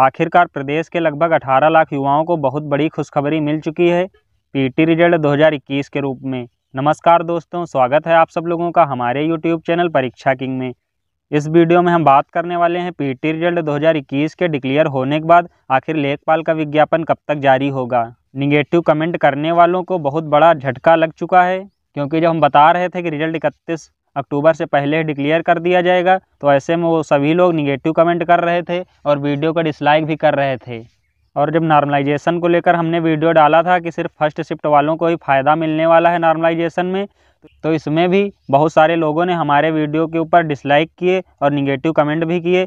आखिरकार प्रदेश के लगभग 18 लाख युवाओं को बहुत बड़ी खुशखबरी मिल चुकी है पीटी रिजल्ट 2021 के रूप में नमस्कार दोस्तों स्वागत है आप सब लोगों का हमारे यूट्यूब चैनल परीक्षा किंग में इस वीडियो में हम बात करने वाले हैं पीटी रिजल्ट 2021 के डिक्लेयर होने के बाद आखिर लेखपाल का विज्ञापन कब तक जारी होगा निगेटिव कमेंट करने वालों को बहुत बड़ा झटका लग चुका है क्योंकि जब हम बता रहे थे कि रिजल्ट इकतीस अक्टूबर से पहले डिक्लेयर कर दिया जाएगा तो ऐसे में वो सभी लोग निगेटिव कमेंट कर रहे थे और वीडियो को डिसलाइक भी कर रहे थे और जब नॉर्मलाइजेशन को लेकर हमने वीडियो डाला था कि सिर्फ फर्स्ट शिफ्ट वालों को ही फ़ायदा मिलने वाला है नॉर्मलाइजेशन में तो इसमें भी बहुत सारे लोगों ने हमारे वीडियो के ऊपर डिसलाइक किए और निगेटिव कमेंट भी किए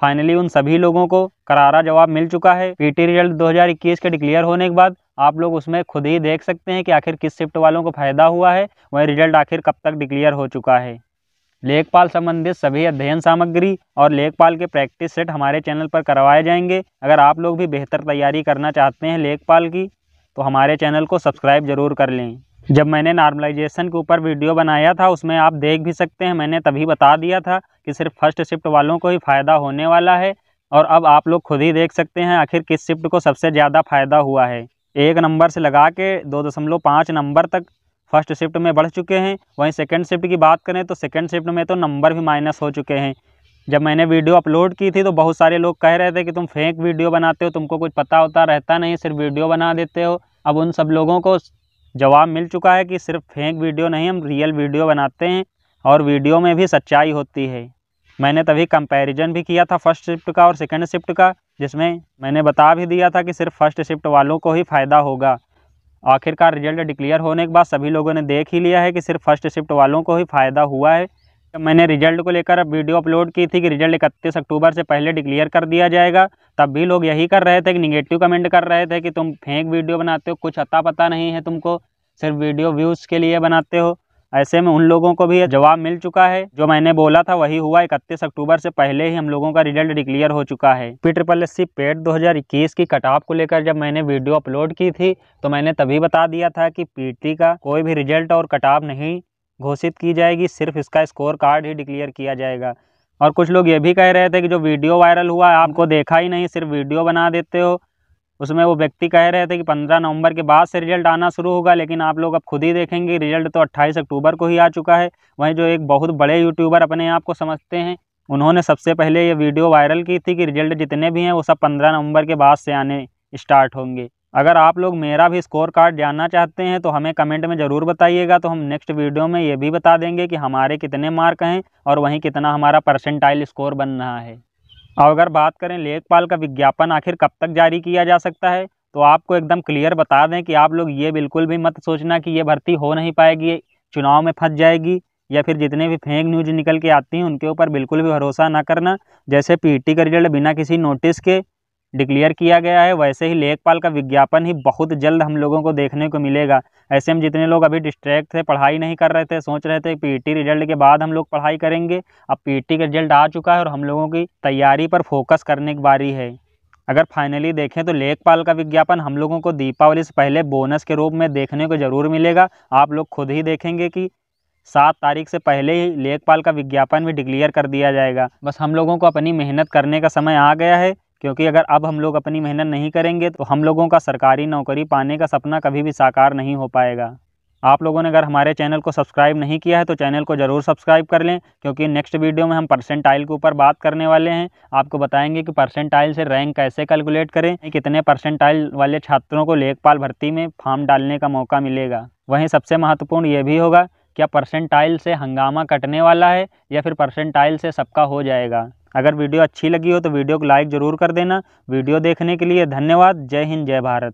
फाइनली उन सभी लोगों को करारा जवाब मिल चुका है पीटी रिजल्ट 2021 के डिक्लेयर होने के बाद आप लोग उसमें खुद ही देख सकते हैं कि आखिर किस शिफ्ट वालों को फ़ायदा हुआ है वह रिजल्ट आखिर कब तक डिक्लियर हो चुका है लेखपाल संबंधित सभी अध्ययन सामग्री और लेखपाल के प्रैक्टिस सेट हमारे चैनल पर करवाए जाएंगे अगर आप लोग भी बेहतर तैयारी करना चाहते हैं लेखपाल की तो हमारे चैनल को सब्सक्राइब ज़रूर कर लें जब मैंने नॉर्मलाइजेशन के ऊपर वीडियो बनाया था उसमें आप देख भी सकते हैं मैंने तभी बता दिया था कि सिर्फ फर्स्ट शिफ्ट वालों को ही फ़ायदा होने वाला है और अब आप लोग खुद ही देख सकते हैं आखिर किस शिफ्ट को सबसे ज़्यादा फ़ायदा हुआ है एक नंबर से लगा के दो दशमलव पाँच नंबर तक फर्स्ट शिफ्ट में बढ़ चुके हैं वहीं सेकंड शिफ्ट की बात करें तो सेकंड शिफ्ट में तो नंबर भी माइनस हो चुके हैं जब मैंने वीडियो अपलोड की थी तो बहुत सारे लोग कह रहे थे कि तुम फेंक वीडियो बनाते हो तुमको कुछ पता होता रहता नहीं सिर्फ वीडियो बना देते हो अब उन सब लोगों को जवाब मिल चुका है कि सिर्फ फेंक वीडियो नहीं हम रियल वीडियो बनाते हैं और वीडियो में भी सच्चाई होती है मैंने तभी कंपैरिजन भी किया था फर्स्ट शिफ्ट का और सेकंड शिफ्ट का जिसमें मैंने बता भी दिया था कि सिर्फ फर्स्ट शिफ्ट वालों को ही फ़ायदा होगा आखिरकार रिजल्ट डिक्लेयर होने के बाद सभी लोगों ने देख ही लिया है कि सिर्फ फर्स्ट शिफ्ट वालों को ही फ़ायदा हुआ है मैंने रिजल्ट को लेकर वीडियो अपलोड की थी कि रिजल्ट इकतीस अक्टूबर से पहले डिक्लेयर कर दिया जाएगा तब भी लोग यही कर रहे थे कि निगेटिव कमेंट कर रहे थे कि तुम फेंक वीडियो बनाते हो कुछ अता पता नहीं है तुमको सिर्फ वीडियो व्यूज़ के लिए बनाते हो ऐसे में उन लोगों को भी जवाब मिल चुका है जो मैंने बोला था वही हुआ इकतीस अक्टूबर से पहले ही हम लोगों का रिजल्ट डिक्लेयर हो चुका है पी ट्रिपल एस सी पेड दो की ऑफ को लेकर जब मैंने वीडियो अपलोड की थी तो मैंने तभी बता दिया था कि पीटी का कोई भी रिजल्ट और ऑफ नहीं घोषित की जाएगी सिर्फ इसका स्कोर कार्ड ही डिक्लेयर किया जाएगा और कुछ लोग ये भी कह रहे थे कि जो वीडियो वायरल हुआ है आपको देखा ही नहीं सिर्फ वीडियो बना देते हो उसमें वो व्यक्ति कह रहे थे कि पंद्रह नवंबर के बाद से रिजल्ट आना शुरू होगा लेकिन आप लोग अब खुद ही देखेंगे रिजल्ट तो अट्ठाईस अक्टूबर को ही आ चुका है वहीं जो एक बहुत बड़े यूट्यूबर अपने आप को समझते हैं उन्होंने सबसे पहले ये वीडियो वायरल की थी कि रिजल्ट जितने भी हैं वो सब पंद्रह नवंबर के बाद से आने स्टार्ट होंगे अगर आप लोग मेरा भी स्कोर कार्ड जानना चाहते हैं तो हमें कमेंट में ज़रूर बताइएगा तो हम नेक्स्ट वीडियो में ये भी बता देंगे कि हमारे कितने मार्क हैं और वहीं कितना हमारा परसेंटाइल स्कोर बन रहा है अब अगर बात करें लेखपाल का विज्ञापन आखिर कब तक जारी किया जा सकता है तो आपको एकदम क्लियर बता दें कि आप लोग ये बिल्कुल भी मत सोचना कि ये भर्ती हो नहीं पाएगी चुनाव में फंस जाएगी या फिर जितने भी फेक न्यूज निकल के आती हैं उनके ऊपर बिल्कुल भी भरोसा ना करना जैसे पीटी का रिजल्ट बिना किसी नोटिस के डिक्लेयर किया गया है वैसे ही लेखपाल का विज्ञापन ही बहुत जल्द हम लोगों को देखने को मिलेगा ऐसे में जितने लोग अभी डिस्ट्रैक्ट थे पढ़ाई नहीं कर रहे थे सोच रहे थे पीटी रिजल्ट के बाद हम लोग पढ़ाई करेंगे अब पीटी का रिजल्ट आ चुका है और हम लोगों की तैयारी पर फोकस करने की बारी है अगर फाइनली देखें तो लेखपाल का विज्ञापन हम लोगों को दीपावली से पहले बोनस के रूप में देखने को ज़रूर मिलेगा आप लोग खुद ही देखेंगे कि सात तारीख से पहले ही लेखपाल का विज्ञापन भी डिक्लेयर कर दिया जाएगा बस हम लोगों को अपनी मेहनत करने का समय आ गया है क्योंकि अगर अब हम लोग अपनी मेहनत नहीं करेंगे तो हम लोगों का सरकारी नौकरी पाने का सपना कभी भी साकार नहीं हो पाएगा आप लोगों ने अगर हमारे चैनल को सब्सक्राइब नहीं किया है तो चैनल को ज़रूर सब्सक्राइब कर लें क्योंकि नेक्स्ट वीडियो में हम परसेंटाइल के ऊपर बात करने वाले हैं आपको बताएंगे कि परसेंटाइल से रैंक कैसे कैलकुलेट करें कितने परसेंटाइल वाले छात्रों को लेखपाल भर्ती में फॉर्म डालने का मौका मिलेगा वहीं सबसे महत्वपूर्ण ये भी होगा क्या परसेंटाइल से हंगामा कटने वाला है या फिर परसेंटाइल से सबका हो जाएगा अगर वीडियो अच्छी लगी हो तो वीडियो को लाइक ज़रूर कर देना वीडियो देखने के लिए धन्यवाद जय हिंद जय भारत